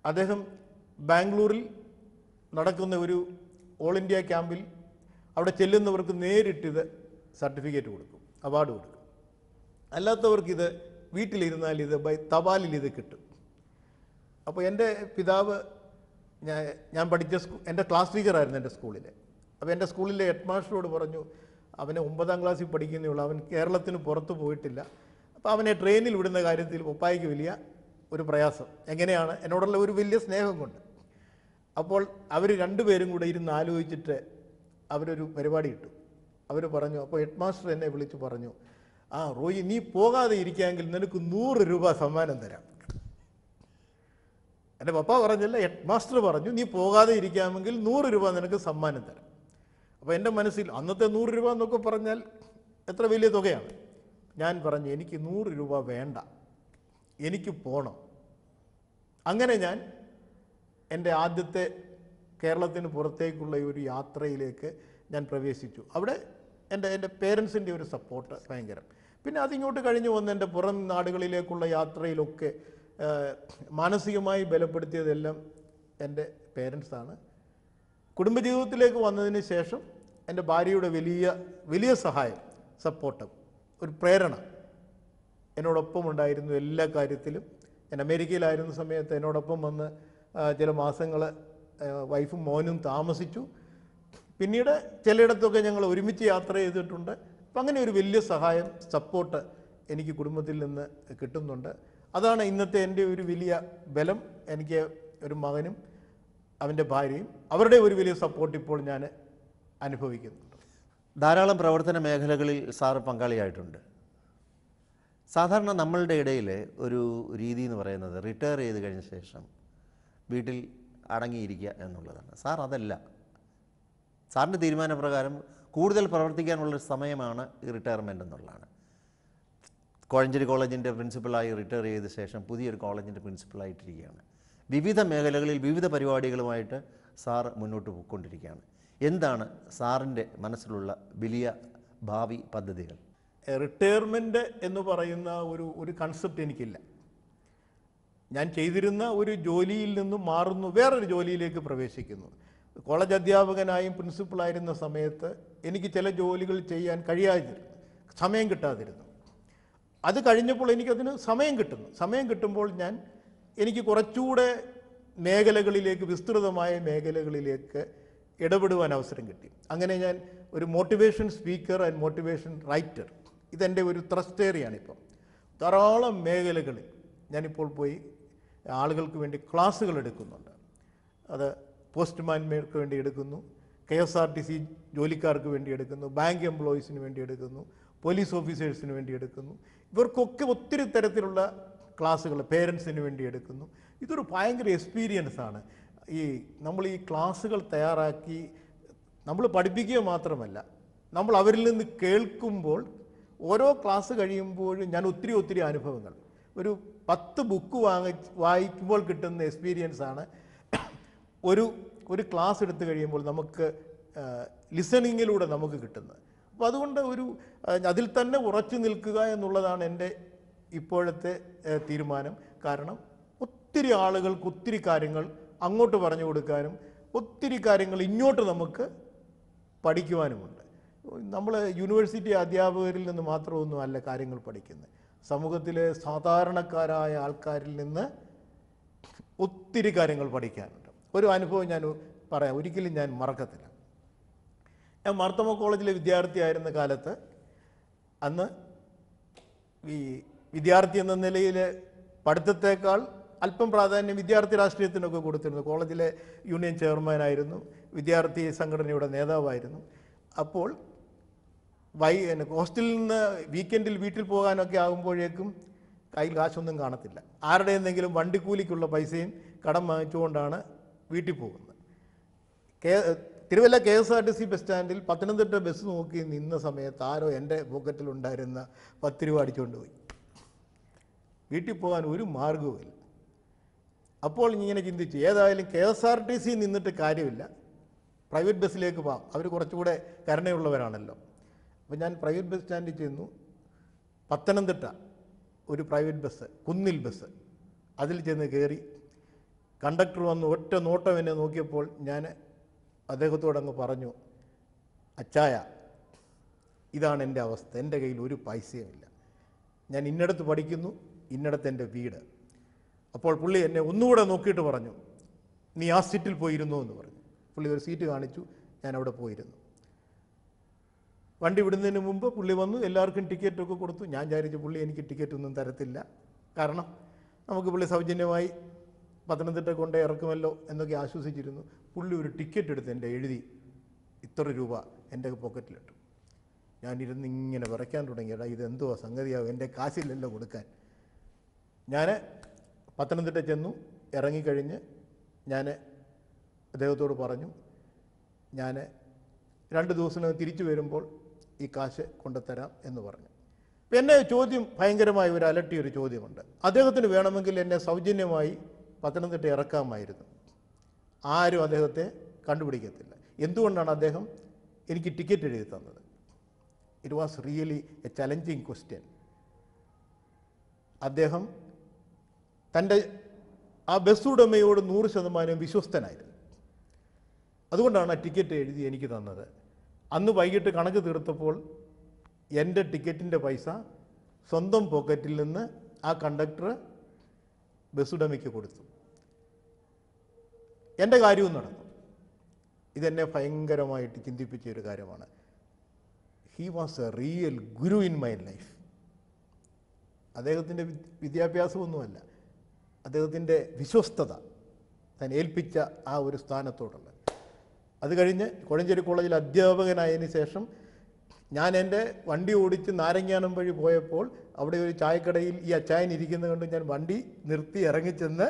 അദ്ദേഹം ബാംഗ്ലൂരിൽ നടക്കുന്ന ഒരു ഓൾ ഇന്ത്യ ക്യാമ്പിൽ അവിടെ ചെല്ലുന്നവർക്ക് നേരിട്ടിത് സർട്ടിഫിക്കറ്റ് കൊടുക്കും അവാർഡ് കൊടുക്കും അല്ലാത്തവർക്കിത് വീട്ടിലിരുന്നാൽ ഇത് ബൈ തപാലിൽ ഇത് കിട്ടും അപ്പോൾ എൻ്റെ പിതാവ് ഞാൻ ഞാൻ പഠിച്ച സ്കൂ എൻ്റെ ക്ലാസ് ടീച്ചറായിരുന്നു എൻ്റെ സ്കൂളിലെ അപ്പോൾ എൻ്റെ സ്കൂളിലെ ഹെഡ് മാസ്റ്ററോട് പറഞ്ഞു അവനെ ഒമ്പതാം ക്ലാസ്സിൽ പഠിക്കുന്നേ ഉള്ളൂ അവൻ കേരളത്തിന് പുറത്ത് പോയിട്ടില്ല അപ്പോൾ അവനെ ട്രെയിനിൽ വിടുന്ന കാര്യത്തിൽ പപ്പായിക്ക് വലിയ ഒരു പ്രയാസം എങ്ങനെയാണ് എന്നോടുള്ള ഒരു വലിയ സ്നേഹം കൊണ്ട് അപ്പോൾ അവർ രണ്ടുപേരും കൂടെ ഇരുന്ന് ആലോചിച്ചിട്ട് അവരൊരു പരിപാടി ഇട്ടു അവർ പറഞ്ഞു അപ്പോൾ ഹെഡ് മാസ്റ്റർ എന്നെ വിളിച്ച് പറഞ്ഞു ആ റോയി നീ പോകാതെ ഇരിക്കാമെങ്കിൽ നിനക്ക് നൂറ് രൂപ സമ്മാനം തരാം എൻ്റെ പപ്പ പറഞ്ഞില്ല ഹെഡ് മാസ്റ്റർ പറഞ്ഞു നീ പോകാതെ ഇരിക്കാമെങ്കിൽ നൂറ് രൂപ നിനക്ക് സമ്മാനം തരാം അപ്പോൾ എൻ്റെ മനസ്സിൽ അന്നത്തെ നൂറ് രൂപ എന്നൊക്കെ പറഞ്ഞാൽ എത്ര വലിയ തുകയാണ് ഞാൻ പറഞ്ഞു എനിക്ക് നൂറ് രൂപ വേണ്ട എനിക്ക് പോകണം അങ്ങനെ ഞാൻ എൻ്റെ ആദ്യത്തെ കേരളത്തിന് പുറത്തേക്കുള്ള ഒരു യാത്രയിലേക്ക് ഞാൻ പ്രവേശിച്ചു അവിടെ എൻ്റെ എൻ്റെ പേരൻസിൻ്റെ ഒരു സപ്പോർട്ട് ഭയങ്കരം പിന്നെ അതിങ്ങോട്ട് കഴിഞ്ഞു വന്ന് എൻ്റെ പുറം നാടുകളിലേക്കുള്ള യാത്രയിലൊക്കെ മാനസികമായി ബലപ്പെടുത്തിയതെല്ലാം എൻ്റെ പേരൻസാണ് കുടുംബജീവിതത്തിലേക്ക് വന്നതിന് ശേഷം എൻ്റെ ഭാര്യയുടെ വലിയ വലിയ സഹായം സപ്പോർട്ടും ഒരു പ്രേരണ എന്നോടൊപ്പം ഉണ്ടായിരുന്നു എല്ലാ കാര്യത്തിലും ഞാൻ അമേരിക്കയിലായിരുന്ന സമയത്ത് എന്നോടൊപ്പം വന്ന് ചില മാസങ്ങൾ വൈഫും മോനും താമസിച്ചു പിന്നീട് ചിലയിടത്തൊക്കെ ഞങ്ങൾ ഒരുമിച്ച് യാത്ര ചെയ്തിട്ടുണ്ട് അപ്പം അങ്ങനെ ഒരു വലിയ സഹായം സപ്പോർട്ട് എനിക്ക് കുടുംബത്തിൽ നിന്ന് കിട്ടുന്നുണ്ട് അതാണ് ഇന്നത്തെ എൻ്റെ ഒരു വലിയ ബലം എനിക്ക് ഒരു മകനും അവൻ്റെ ഭാര്യയും അവരുടെ ഒരു വലിയ സപ്പോർട്ട് ഇപ്പോൾ ഞാൻ അനുഭവിക്കുന്നു ധാരാളം പ്രവർത്തന മേഖലകളിൽ സാറ് പങ്കാളിയായിട്ടുണ്ട് സാധാരണ നമ്മളുടെ ഇടയിൽ ഒരു രീതി എന്ന് പറയുന്നത് റിട്ടയർ ചെയ്ത് കഴിഞ്ഞ ശേഷം വീട്ടിൽ അടങ്ങിയിരിക്കുക എന്നുള്ളതാണ് സാർ അതല്ല സാറിൻ്റെ തീരുമാനപ്രകാരം കൂടുതൽ പ്രവർത്തിക്കാനുള്ളൊരു സമയമാണ് ഈ റിട്ടയർമെൻ്റ് എന്നുള്ളതാണ് കോഴഞ്ചേരി കോളേജിൻ്റെ പ്രിൻസിപ്പളായി റിട്ടയർ ചെയ്ത ശേഷം പുതിയൊരു കോളേജിൻ്റെ പ്രിൻസിപ്പളായിട്ടിരിക്കുകയാണ് വിവിധ മേഖലകളിൽ വിവിധ പരിപാടികളുമായിട്ട് സാർ മുന്നോട്ട് പോയിക്കൊണ്ടിരിക്കുകയാണ് എന്താണ് സാറിൻ്റെ മനസ്സിലുള്ള വലിയ ഭാവി പദ്ധതികൾ റിട്ടയർമെൻ്റ് എന്ന് പറയുന്ന ഒരു ഒരു കൺസെപ്റ്റ് എനിക്കില്ല ഞാൻ ചെയ്തിരുന്ന ഒരു ജോലിയിൽ നിന്നും മാറുന്നു വേറൊരു ജോലിയിലേക്ക് പ്രവേശിക്കുന്നു കോളേജ് അധ്യാപകനായും പ്രിൻസിപ്പളായിരുന്ന സമയത്ത് എനിക്ക് ചില ജോലികൾ ചെയ്യാൻ കഴിയാതിരുന്നു സമയം കിട്ടാതിരുന്നു അത് കഴിഞ്ഞപ്പോൾ എനിക്കതിന് സമയം കിട്ടുന്നു സമയം കിട്ടുമ്പോൾ ഞാൻ എനിക്ക് കുറച്ചുകൂടെ മേഖലകളിലേക്ക് വിസ്തൃതമായ മേഖലകളിലേക്ക് ഇടപെടുവാൻ അവസരം കിട്ടി അങ്ങനെ ഞാൻ ഒരു motivation speaker and motivation writer ഇതെൻ്റെ ഒരു ത്രസ്റ്റേറിയാണിപ്പം ധാരാളം മേഖലകളിൽ ഞാനിപ്പോൾ പോയി ആളുകൾക്ക് വേണ്ടി ക്ലാസ്സുകൾ എടുക്കുന്നുണ്ട് അത് പോസ്റ്റ്മാൻമാർക്ക് വേണ്ടി എടുക്കുന്നു K S R T C ജോലിക്കാർക്ക് വേണ്ടി എടുക്കുന്നു ബാങ്ക് എംപ്ലോയീസിന് വേണ്ടി എടുക്കുന്നു പോലീസ് ഓഫീസേഴ്സിന് വേണ്ടി എടുക്കുന്നു ഇവർക്കൊക്കെ ഒത്തിരി തരത്തിലുള്ള ക്ലാസ്സുകൾ പേരൻസിന് വേണ്ടി എടുക്കുന്നു ഇതൊരു ഭയങ്കര എക്സ്പീരിയൻസ് ആണ് ഈ നമ്മൾ ഈ ക്ലാസ്സുകൾ തയ്യാറാക്കി നമ്മൾ പഠിപ്പിക്കുക മാത്രമല്ല നമ്മൾ അവരിൽ നിന്ന് കേൾക്കുമ്പോൾ ഓരോ ക്ലാസ് കഴിയുമ്പോഴും ഞാൻ ഒത്തിരി ഒത്തിരി അനുഭവങ്ങൾ ഒരു പത്ത് ബുക്ക് വാങ്ങി വായിക്കുമ്പോൾ കിട്ടുന്ന എക്സ്പീരിയൻസ് ആണ് ഒരു ഒരു ക്ലാസ് എടുത്തു കഴിയുമ്പോൾ നമുക്ക് ലിസണിങ്ങിലൂടെ നമുക്ക് കിട്ടുന്നത് അപ്പോൾ അതുകൊണ്ട് ഒരു അതിൽ തന്നെ ഉറച്ചു നിൽക്കുക എന്നുള്ളതാണ് എൻ്റെ ഇപ്പോഴത്തെ തീരുമാനം കാരണം ഒത്തിരി ആളുകൾക്ക് ഒത്തിരി കാര്യങ്ങൾ അങ്ങോട്ട് പറഞ്ഞു കൊടുക്കാനും ഒത്തിരി കാര്യങ്ങൾ ഇങ്ങോട്ട് നമുക്ക് പഠിക്കുവാനുമുണ്ട് നമ്മൾ യൂണിവേഴ്സിറ്റി അധ്യാപകരിൽ നിന്ന് അല്ല കാര്യങ്ങൾ പഠിക്കുന്നത് സമൂഹത്തിലെ സാധാരണക്കാരായ ആൾക്കാരിൽ നിന്ന് ഒത്തിരി കാര്യങ്ങൾ പഠിക്കാനുണ്ട് ഒരു അനുഭവം ഞാൻ പറയാം ഒരിക്കലും ഞാൻ മറക്കത്തില്ല ഞാൻ മാർത്തമ കോളേജിലെ വിദ്യാർത്ഥിയായിരുന്ന കാലത്ത് അന്ന് ഈ വിദ്യാർത്ഥി എന്ന നിലയിൽ പഠിത്തത്തേക്കാൾ അല്പം പ്രാധാന്യം വിദ്യാർത്ഥി രാഷ്ട്രീയത്തിനൊക്കെ കൊടുത്തിരുന്നു കോളേജിലെ യൂണിയൻ ചെയർമാനായിരുന്നു വിദ്യാർത്ഥി സംഘടനയുടെ നേതാവായിരുന്നു അപ്പോൾ വൈ ഹോസ്റ്റലിൽ നിന്ന് വീക്കെൻഡിൽ വീട്ടിൽ പോകാനൊക്കെ ആകുമ്പോഴേക്കും കയ്യിൽ കാശൊന്നും കാണത്തില്ല ആരുടെ എന്തെങ്കിലും വണ്ടിക്കൂലിക്കുള്ള പൈസയും കടം വാങ്ങിച്ചുകൊണ്ടാണ് വീട്ടിൽ പോകുന്നത് K Thiruvalla K S R T C bus stand Pathanamthitta bus നോക്കി നിന്ന സമയത്ത് ആരോ എൻ്റെ പോക്കറ്റിലുണ്ടായിരുന്ന പത്ത് രൂപ അടിച്ചുകൊണ്ട് പോയി വീട്ടിൽ പോകാൻ ഒരു മാർഗവുമില്ല അപ്പോൾ ഇങ്ങനെ ചിന്തിച്ചു ഏതായാലും K S R T C നിന്നിട്ട് കാര്യമില്ല പ്രൈവറ്റ് ബസ്സിലേക്ക് പോകാം അവർ കുറച്ചുകൂടെ കരുണയുള്ളവരാണല്ലോ അപ്പോൾ ഞാൻ പ്രൈവറ്റ് ബസ് സ്റ്റാൻഡിൽ ചെന്നു പത്തനംതിട്ട ഒരു പ്രൈവറ്റ് ബസ് കുന്നിൽ ബസ് അതിൽ ചെന്ന് കയറി കണ്ടക്ടർ വന്ന് ഒറ്റ നോട്ടം എന്നെ നോക്കിയപ്പോൾ ഞാൻ അദ്ദേഹത്തോടങ്ങ് പറഞ്ഞു അച്ചായ ഇതാണ് എൻ്റെ അവസ്ഥ എൻ്റെ കയ്യിൽ ഒരു പൈസയുമില്ല ഞാൻ ഇന്നടത്ത് പഠിക്കുന്നു ഇന്നടത്ത് എൻ്റെ വീട് അപ്പോൾ പുള്ളി എന്നെ ഒന്നുകൂടെ നോക്കിയിട്ട് പറഞ്ഞു നീ ആ സീറ്റിൽ പോയിരുന്നു എന്ന് പറഞ്ഞു പുള്ളി ഒരു സീറ്റ് കാണിച്ചു ഞാൻ അവിടെ പോയിരുന്നു വണ്ടി വിടുന്നതിന് മുമ്പ് പുള്ളി വന്നു എല്ലാവർക്കും ടിക്കറ്റൊക്കെ കൊടുത്തു ഞാൻ വിചാരിച്ചു പുള്ളി എനിക്ക് ടിക്കറ്റ് ഒന്നും തരത്തില്ല കാരണം നമുക്ക് പുള്ളി സൗജന്യമായി പത്തനംതിട്ട കൊണ്ടേ ഇറക്കുമല്ലോ എന്നൊക്കെ ആശ്വസിച്ചിരുന്നു പുള്ളി ഒരു ടിക്കറ്റ് എടുത്ത് എൻ്റെ എഴുതി ഇത്ര രൂപ എൻ്റെ പോക്കറ്റിലിട്ടു ഞാനിരുന്ന് ഇങ്ങനെ വിറയ്ക്കാൻ തുടങ്ങിയടാ ഇതെന്തുവാ സംഗതിയാവും എൻ്റെ കാശില്ലല്ലോ കൊടുക്കാൻ ഞാൻ പത്തനംതിട്ട ചെന്നു ഇറങ്ങിക്കഴിഞ്ഞ് ഞാൻ അദ്ദേഹത്തോട് പറഞ്ഞു ഞാൻ രണ്ട് ദിവസത്തിനകം തിരിച്ചു വരുമ്പോൾ ഈ കാശ് കൊണ്ടുത്തരാം എന്ന് പറഞ്ഞു എന്നെ ചോദ്യം ഭയങ്കരമായ ഒരു അലട്ടിയൊരു ചോദ്യമുണ്ട് അദ്ദേഹത്തിന് വേണമെങ്കിൽ എന്നെ സൗജന്യമായി പത്തനംതിട്ട ഇറക്കാമായിരുന്നു ആരും അദ്ദേഹത്തെ കണ്ടുപിടിക്കത്തില്ല എന്തുകൊണ്ടാണ് അദ്ദേഹം എനിക്ക് ടിക്കറ്റ് എഴുതി തന്നത് it was really a challenging question അദ്ദേഹം തൻ്റെ ആ ബസ് ഉടമയോട് നൂറ് ശതമാനം വിശ്വസ്തനായിരുന്നു അതുകൊണ്ടാണ് ആ ടിക്കറ്റ് എഴുതി എനിക്ക് തന്നത് അന്ന് വൈകിട്ട് കണക്ക് തീർത്തപ്പോൾ എൻ്റെ ടിക്കറ്റിൻ്റെ പൈസ സ്വന്തം പോക്കറ്റിൽ നിന്ന് ആ കണ്ടക്ടർ ബസ് ഉടമയ്ക്ക് കൊടുത്തു എൻ്റെ കാര്യവും നടന്നു ഇതെന്നെ ഭയങ്കരമായിട്ട് ചിന്തിപ്പിച്ച ഒരു കാര്യമാണ് he was a real guru in my life അദ്ദേഹത്തിൻ്റെ വിദ്യാഭ്യാസമൊന്നുമല്ല അദ്ദേഹത്തിൻ്റെ വിശ്വസ്തത താൻ ഏൽപ്പിച്ച ആ ഒരു സ്ഥാനത്തോടുള്ള അത് കഴിഞ്ഞ് കോഴഞ്ചേരി കോളേജിൽ അധ്യാപകനായതിനു ശേഷം ഞാൻ എൻ്റെ വണ്ടി ഓടിച്ച് നാരങ്ങാനം വഴി പോയപ്പോൾ അവിടെ ഒരു ചായക്കടയിൽ ഈ അച്ചായൻ ഇരിക്കുന്നത് കൊണ്ട് ഞാൻ വണ്ടി നിർത്തി ഇറങ്ങിച്ചെന്ന്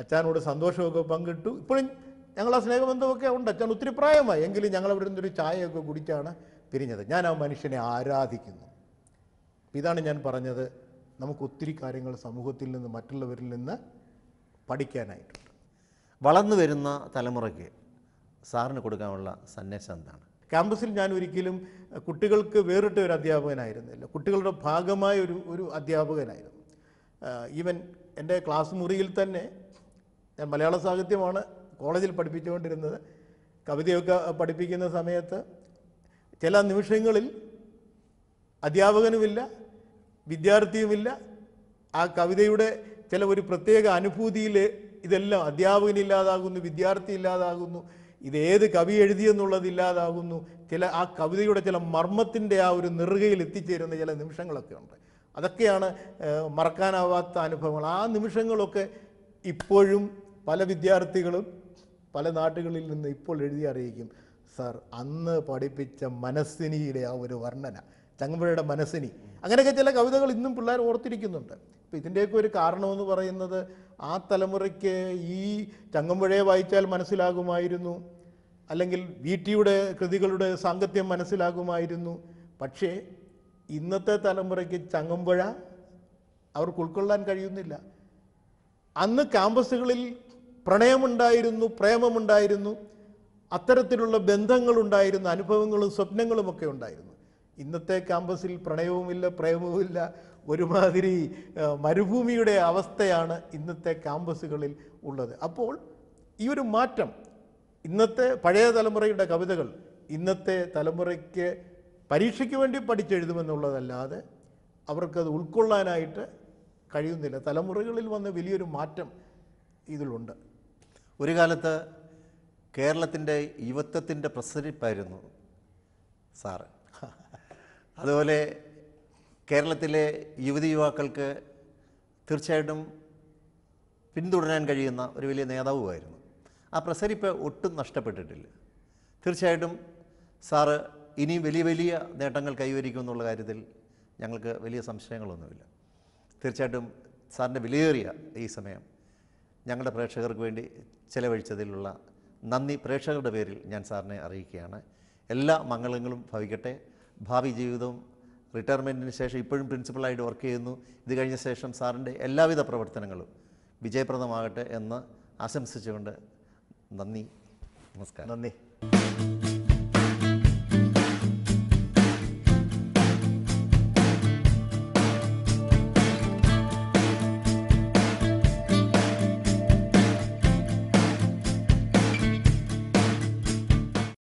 അച്ചാനോട് സന്തോഷമൊക്കെ പങ്കിട്ടു ഇപ്പോഴും ഞങ്ങൾ ആ സ്നേഹബന്ധമൊക്കെ ഉണ്ട് അച്ഛൻ ഒത്തിരി പ്രായമായി എങ്കിലും ഞങ്ങൾ അവിടെ നിന്നൊരു ചായയൊക്കെ കുടിച്ചാണ് പിരിഞ്ഞത് ഞാൻ ആ മനുഷ്യനെ ആരാധിക്കുന്നു ഇതാണ് ഞാൻ പറഞ്ഞത് നമുക്ക് ഒത്തിരി കാര്യങ്ങൾ സമൂഹത്തിൽ നിന്ന് മറ്റുള്ളവരിൽ നിന്ന് പഠിക്കാനായിട്ടുണ്ട് വളർന്നു വരുന്ന തലമുറയ്ക്ക് സാറിന് കൊടുക്കാനുള്ള സന്ദേശം എന്താണ് ക്യാമ്പസിൽ ഞാൻ ഒരിക്കലും കുട്ടികൾക്ക് വേറിട്ട ഒരു അധ്യാപകനായിരുന്നില്ല കുട്ടികളുടെ ഭാഗമായ ഒരു ഒരു അധ്യാപകനായിരുന്നു ഈവൻ എൻ്റെ ക്ലാസ് മുറിയിൽ തന്നെ ഞാൻ മലയാള സാഹിത്യമാണ് കോളേജിൽ പഠിപ്പിച്ചുകൊണ്ടിരുന്നത് കവിതയൊക്കെ പഠിപ്പിക്കുന്ന സമയത്ത് ചില നിമിഷങ്ങളിൽ അധ്യാപകനുമില്ല വിദ്യാർത്ഥിയുമില്ല ആ കവിതയുടെ ചില ഒരു പ്രത്യേക അനുഭൂതിയിൽ ഇതെല്ലാം അധ്യാപകനില്ലാതാകുന്നു വിദ്യാർത്ഥി ഇല്ലാതാകുന്നു ഏത് കവി എഴുതിയെന്നുള്ളതില്ലാതാകുന്നു ചില ആ കവിതയുടെ ചില മർമ്മത്തിൻ്റെ ആ ഒരു നെറുകയിൽ എത്തിച്ചേരുന്ന ചില നിമിഷങ്ങളൊക്കെ ഉണ്ട് അതൊക്കെയാണ് മറക്കാനാവാത്ത അനുഭവങ്ങൾ ആ നിമിഷങ്ങളൊക്കെ ഇപ്പോഴും പല വിദ്യാർത്ഥികളും പല നാട്ടുകളിൽ നിന്ന് ഇപ്പോൾ എഴുതി അറിയിക്കും സാർ അന്ന് പഠിപ്പിച്ച മനസ്സിനിയുടെ ആ ഒരു വർണ്ണന ചങ്ങമ്പുഴയുടെ മനസ്സിനി അങ്ങനെയൊക്കെ ചില കവിതകൾ ഇന്നും പിള്ളേർ ഓർത്തിരിക്കുന്നുണ്ട് അപ്പോൾ ഇതിൻ്റെയൊക്കെ ഒരു കാരണമെന്ന് പറയുന്നത് ആ തലമുറയ്ക്ക് ഈ ചങ്ങമ്പുഴയെ വായിച്ചാൽ മനസ്സിലാകുമായിരുന്നു അല്ലെങ്കിൽ വി ടിയുടെ കൃതികളുടെ സാങ്കത്യം മനസ്സിലാകുമായിരുന്നു പക്ഷേ ഇന്നത്തെ തലമുറയ്ക്ക് ചങ്ങമ്പുഴ അവർക്ക് ഉൾക്കൊള്ളാൻ കഴിയുന്നില്ല അന്ന് ക്യാമ്പസുകളിൽ പ്രണയമുണ്ടായിരുന്നു പ്രേമമുണ്ടായിരുന്നു അത്തരത്തിലുള്ള ബന്ധങ്ങളുണ്ടായിരുന്നു അനുഭവങ്ങളും സ്വപ്നങ്ങളും ഒക്കെ ഉണ്ടായിരുന്നു ഇന്നത്തെ ക്യാമ്പസിൽ പ്രണയവുമില്ല പ്രേമവുമില്ല ഒരുമാതിരി മരുഭൂമിയുടെ അവസ്ഥയാണ് ഇന്നത്തെ ക്യാമ്പസുകളിൽ ഉള്ളത് അപ്പോൾ ഈ ഒരു മാറ്റം ഇന്നത്തെ പഴയ തലമുറയുടെ കവിതകൾ ഇന്നത്തെ തലമുറയ്ക്ക് പരീക്ഷയ്ക്ക് വേണ്ടി പഠിച്ചെഴുതുമെന്നുള്ളതല്ലാതെ അവർക്കത് ഉൾക്കൊള്ളാനായിട്ട് കഴിയുന്നില്ല തലമുറകളിൽ വന്ന് വലിയൊരു മാറ്റം ഇതിലുണ്ട് ഒരു കാലത്ത് കേരളത്തിൻ്റെ യുവത്വത്തിൻ്റെ പ്രസരിപ്പായിരുന്നു സാറ് അതുപോലെ കേരളത്തിലെ യുവതി യുവാക്കൾക്ക് തീർച്ചയായിട്ടും പിന്തുടരാൻ കഴിയുന്ന ഒരു വലിയ നേതാവുമായിരുന്നു ആ പ്രസരിപ്പ് ഒട്ടും നഷ്ടപ്പെട്ടിട്ടില്ല തീർച്ചയായിട്ടും സാറ് ഇനിയും വലിയ വലിയ നേട്ടങ്ങൾ കൈവരിക്കും എന്നുള്ള കാര്യത്തിൽ ഞങ്ങൾക്ക് വലിയ സംശയങ്ങളൊന്നുമില്ല തീർച്ചയായിട്ടും സാറിൻ്റെ വിലയേറിയ ഈ സമയം ഞങ്ങളുടെ പ്രേക്ഷകർക്ക് വേണ്ടി ചെലവഴിച്ചതിലുള്ള നന്ദി പ്രേക്ഷകരുടെ പേരിൽ ഞാൻ സാറിനെ അറിയിക്കുകയാണ് എല്ലാ മംഗളങ്ങളും ഭവിക്കട്ടെ ഭാവി ജീവിതവും റിട്ടയർമെൻറ്റിന് ശേഷം ഇപ്പോഴും പ്രിൻസിപ്പളായിട്ട് വർക്ക് ചെയ്യുന്നു ഇത് കഴിഞ്ഞ ശേഷം സാറിൻ്റെ എല്ലാവിധ പ്രവർത്തനങ്ങളും വിജയപ്രദമാകട്ടെ എന്ന് ആശംസിച്ചുകൊണ്ട് നന്ദി നമസ്കാരം നന്ദി